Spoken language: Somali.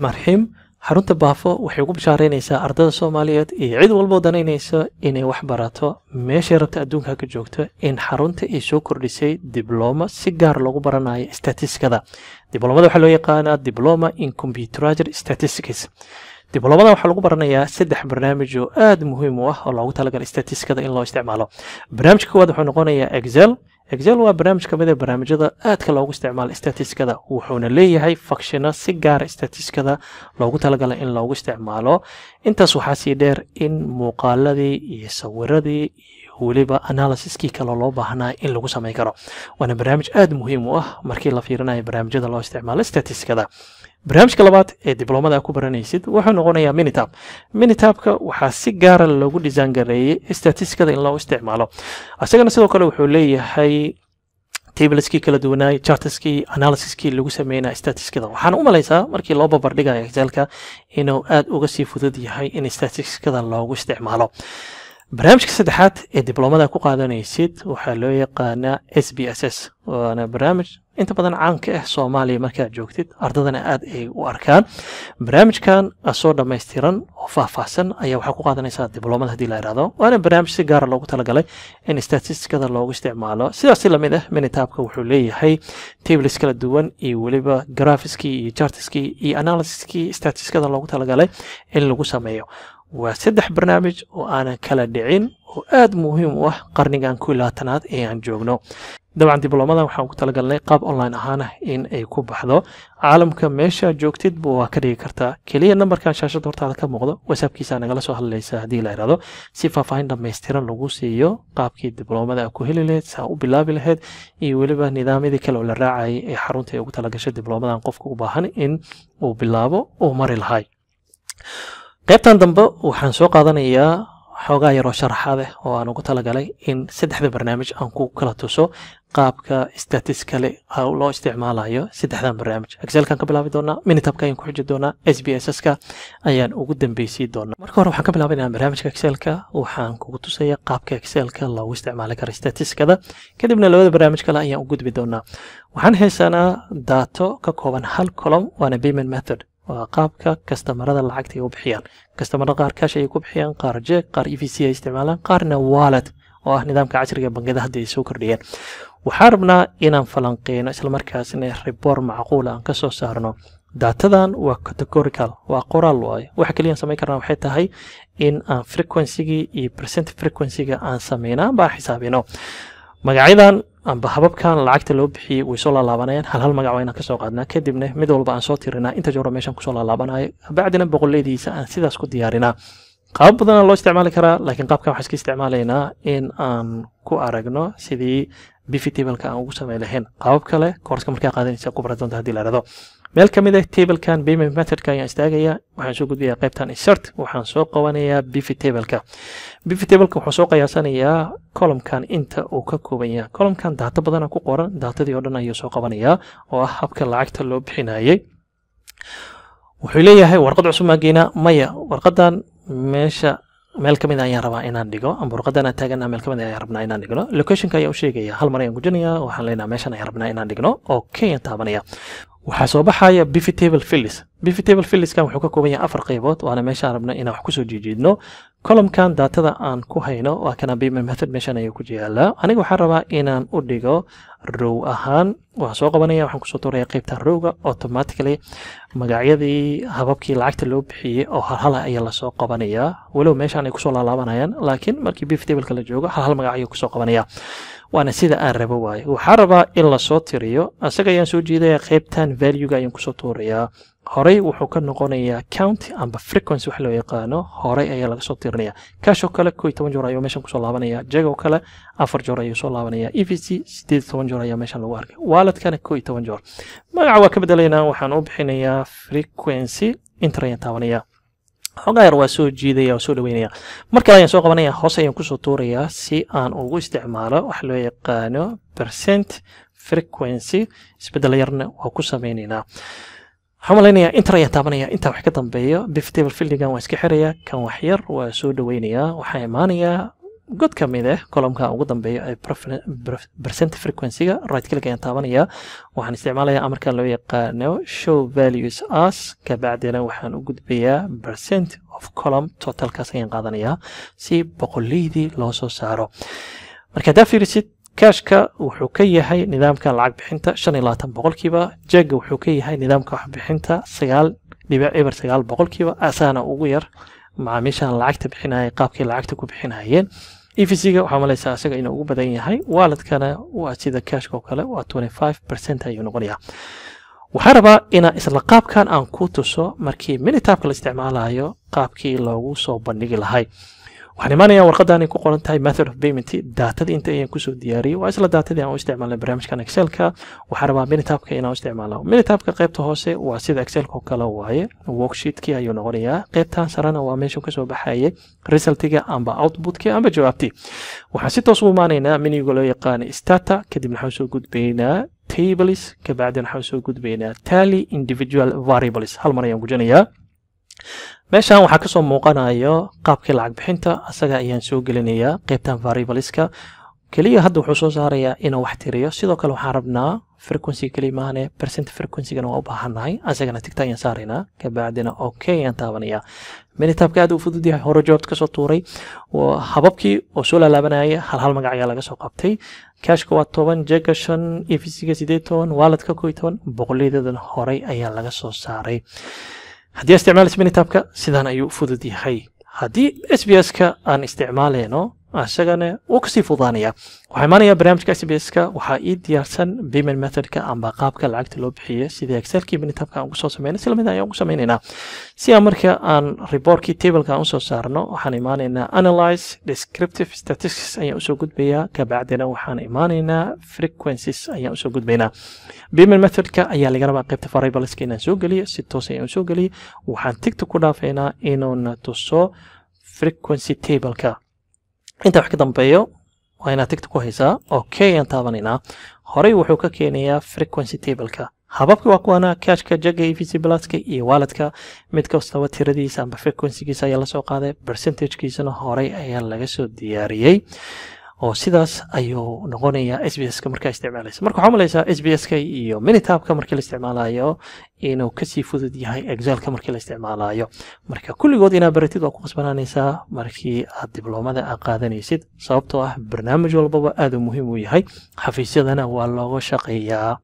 raxiim xarunta baafo waxay ugu bashaareynaysaa ardada soomaaliyeed iyo cid walboo danaynaysa inay wax barato meeshay rabta adduunka ka joogto in xarunta ay soo kordhisay diblooma si gaar loogu baranayo statistikada dibloomada waxaa loo yaqaanaa dibloma in computeraged statistics diblomada waxaa lagu baranayaa saddex barnaamij oo aada muhiim u ah oo loogu talagalay statistikada in loo isticmaalo barnaamijka kowaad wuxuu noqonayaa excel exel waa barnaamij ka mid ee barnaamijyada aadka loogu isticmaalo statiskada wuxuuna leeyahay fakshino si gaara ah statiskada loogu talagala in loogu isticmaalo intaas waxaa sii dheer in muuqaaladii iyo sawiradii weliba analysiskii kale loo baahnaa in lagu samayn karo waana barnaamij aada muhiim u ah markii la fiirinayo barnaamijyada loo isticmaalo statiskada barnaamijka labaad ee dibloomada ku baranaysid wuxuu noqonayaa minitab minitabka waxaa si gaara ah loogu dhisaan statiskada in loo isticmaalo isagana sidoo kale wuxuu leeyahay tableskii kala duwanaay charteskii analysiskii lagu sameynaa statiskada waxaan u malaysaa markii loo babardhigayo excelka inuu aada uga sii fudud yahay in statiskada loogu isticmaalo barnaamijka saddexaad ee dibloomada ku qaadanaysid waxaa loo yaqaanaa s b s s waana barnaamij inta badan caanka ah soomaaliya markaad joogtid ardadana aad ay u arkaan barnaamijkan soo dhammaystiran oo faahfaahsan ayaa waxaa ku qaadanaysaa diblomada haddii la ihahdo waana barnaamij si gaara ah loogu talagalay in statistikada loogu isticmaalo sidaasi lamid ah minitaabka wuxuu leeyahay tablis kala duwan iyo weliba graafiskii iyo jartiskii iyo analysiskii statiskada loogu talagalay in lagu sameeyo waa saddex barnaamij oo aanan kala dhicin oo aad muhiim u ah qarnigan ku laatanaad ee aan joogno dabcan diblomadan waxaan ku talagalnay qaab online ahaana in ay ku baxdo caalamka meesha joogtidba waa ka dhigi kartaa keliya nambarkan shaashadda hortaada ka muuqdo whatsappkiisa nagala soo hadlaysaa haddii la idhahdo si faahfaahin dhammaystiran lagu siiyo qaabkii dibloomada ku heli lahayd saa u bilaabi lahayd iyo weliba nidaamyadii kale oo la raacayay ee xarunta ay ugu talagashay diblomadan qofka u baahan in uu bilaabo uu mari lahay qaybtan dambe waxaan soo qaadanayaa xoogaa yaroo sharaxadeh oo aan ugu talagalay in saddexda barnaamij aan ku kala tuso qaabka statiskale loo isticmaalayo saddexdan barnaamij excelkan ka bilaabi doonaa minitabka ayaan ku xuji doonaa s b s ska ayaan ugu dambaysiin doonaa marka hore waxaan ka bilaabanaya barnaamijka excelka waxaan kugu tusayaa qaabka excelka loogu isticmaali karo statiskada kadibna labada barnaamij kale ayaan u gudbi doonaa waxaan haysanaa daato ka kooban hal colom waana payment method waa qaabka kastamarada lacagta ay u bixiyaan kastamarada qaar kaash ayay ku bixiyaan qaar jeeg qaar e v c ay isticmaalaan qaarna wallet oo ah nidaamka cashriga bangada hadda ay soo kordhiyeen waxaan rabnaa inaan falanqeyno islamarkaasna ribor macquula aan kasoo saarno datadan waa categorical waa qoraal waayo waxa kaliyan samayn karnaa waxay tahay in aan frequency iyo percent frequency aan sameynaa baan xisaabino magacyadan amba hababkan lacagta loo bixiyey way soo laalaabanayaan hal hal magac waa inaan kasoo qaadnaa kadibna mid walba aan soo tirinaa inta jawra meeshaan kusoo laalaabanayo bacdina boqoladiisa aan sidaas ku diyaarinaa qaabab badana loo isticmaali karaa laakiin qaabka waxaan iska isticmaalaynaa in aan ku aragno sidii bivitablka aan ugu samay lahayn qaabab kale koorska markaa qaadanaysa kubaradonta hadii la rado meel ka mid ah tablekan payment metodka ayaan istaagayaa waxaan soo gudbayaa qaybtan insert waxaan soo qabanayaa bivi tableka bivi tableka waxaan soo qiyaasanayaa columkan inta uu ka kooban yahay columkan badana ku qoran daatadii oo dhan ayuu soo qabanayaa oo ah habka lacagta loo bixinayay wuxuu leeyahay warqad cusub maa maya warqadan meesha meel ka ah ayaan rabaa inaan dhigo ama warqadan aan taaganaa meel ka ah ayaan rabnaa inaan dhigno locationka ayaan u sheegaya hal mar ayaan gujinaya waxaan leenaha meeshan ayaan rabnaa inaan dhigno oo keyaan taabanaya waxaa soo baxaaya bivtable fillis bivtable filliskan wuxuu ka kooban yahay afar qaybood waana meesha rabna inaan wax kusoo jiijiidno columkan daatada aan ku hayno waa kana payment method meeshan ayuu ku yaalaa aniga waxaan rabaa inaan u dhigo row ahaan waan soo qabanaya waxaan kusoo tuuraya qaybta rowga automatically magacyadii hababkii lacagta loo bixiyey oo halhal ayaa lasoo qabanayaa walow meeshaan ay kusoo laalaabanayaan laakiin markii bivtableka la joogo halhal magac ayuu kusoo qabanaya waana sida aan rabo waaye waxaa rabaa in lasoo tiriyo asaga ayaan soo jeedaya qaybtan valuega ayaan kusoo tuurayaa horey wuxuu ka noqonayaa county amba frequency wax loo yaqaano horey ayaa laga soo tirinaya kaashoo kale koo iyo toban joor ayuu meeshan kusoo laabanaya jagoo kale afar joor ayuu soo laabanaya e v c sideed toban joor ayaa meeshan lagu arkay waaladkana koo iyo toban joor magaca waa ka bedelaynaa waxaan u bixinayaa frequency intar ayaan taabanaya xoogaa yar waa soo jiidaya waa soo dhaweynaya mar ayaan soo qabanaya hoos ayaan kusoo tuurayaa si aan ugu isticmaalo wax loo yaqaano percent frequency isbedel yarna waa ku sameynaynaa waxaan malaynayaa intar ayaan taabanaya intaa wax ka dambeeyo biftable fildigan waa iska xirayaa kan wax yar waa soo dhaweynayaa waxaa imaanayaa god ka mid ah eh, columka ugu dambeeya ee percent frequency-ga right click ayaan taabanayaa waxaan isticmaalayaa amarka loo yaqaano show values as kabacdina waxaan u gudbayaa percent of column totalkaas ayaan qaadanayaa si boqoliydii loo soo saaro marka haddaa fiirisid kashka wuxuu ka yahay nidaamka lacag bixinta shan iyo labaatan boqolkiiba jega wuxuu ka yahay nidaamka waxbixinta sagaal dhibic eber sagaal boqolkiiba asaana ugu yar macaamiishan lacagta bixinaya qaabkay lacagta ku bixinayeen e ga waxaa malaysaa isaga inuu ugu badan yahay waaladkana waa sida kashko kale waa percent ayuu noqonayaa waxaan rabaa inaa isla qaabkan aan ku tuso markii minitaabka la isticmaalayo qaabkii loogu soo bandhigi lahay waxaan imaanayaa warqadan ay ku qoran tahay method of payment daatadii inta ayaan kusoo diyaariyey waa isla daatadii aan u isticmaalnay barnaamijkan excelka waxaan rabaa minitabka inaan u isticmaalo minitabka qaybta hoose waa sida excelka oo kale waaye worksheetkii ayuu noqonayaa qaybtan sarena waa meeshu kasoo baxaye resultiga amba outputkii amba jawaabtii waxaan si toos u imaanaynaa miniga loo yaqaan stata kadibna waxaan soo gudbaynaa tables kabacdina waxaan soo gudbaynaa tally individual variables hal mar ayaan gujinayaa meeshan waxaa kasoo muuqanayo qaabkii lacag bixinta asaga ayaan soo gelinayaa qaybtan variableska keliya hadda wuxuu soo saarayaa inuu wax tiriyo sidoo kale waxaan rabnaa frequency keliya maahane percent frequency waa u baahannahay asagana tigta ayaan saaraynaa kabacdina okay ayaan taabanayaa minitabka aad u fudud yahay hore kasoo tuuray hababkii oo soo laalaabanaya hal magac ayaa laga soo qabtay kashka waa toban jega shan efisiga sideed toban waaladka koo toban boqoleedadana horey ayaa laga soo saaray haddii isticmaal isminitaabka sidan ayuu fudud yahay haddii s b s ka aan isticmaalayno Ah, isagana wuu kasii fudaanaya waxaa imaanaya barnaamijka sbska waxaa ii diyaarsan biman methodka amba qaabka lacagta loo bixiya sida excelkii minitabka aan kusoo sameynay isla mid ah ayaan ugu sameynayna si aan marka aan riboortkii tableka usoo saarno waxaan imaanaynaa analyze descriptive statistics ayaan usoo gudbayaa kabacdina waxaan imaanaynaa frequencies ayaan usoo gudbaynaa biman methodka ayaa lagarabaa qaybta variableska inaan soo geliyo si toos ayaan usoo geliyo waxaan tigta ku dhaafaynaa inuuna tuso frequency tableka intaa wax ka dambeeyo waa inaad tigta ku haysaa okay aan taabanaynaa horey wuxuu ka keenayaa frequency tableka hababka waa kuwana kashka jaga evc blaska iyo waaladka mid kastaba tiradiisa amba frequencygiisa ayaa lasoo qaaday percentagekiisana horey ayaa laga soo diyaariyey oo sidaas ayuu noqonayaa s b s ka markaa isticmaalaysa marka waxaa malaysaa s b s ka iyo minitabka markii la isticmaalayo inuu kasii fudud yahay exelka markii la isticmaalayo marka kulligood inaa baratid waa ku qasbanaanaysaa markii aad diblomada a qaadanaysid sababtoo ah barnaamij walbaba aaduu muhiim u yahay xafiisyadana waa looga shaqeeyaa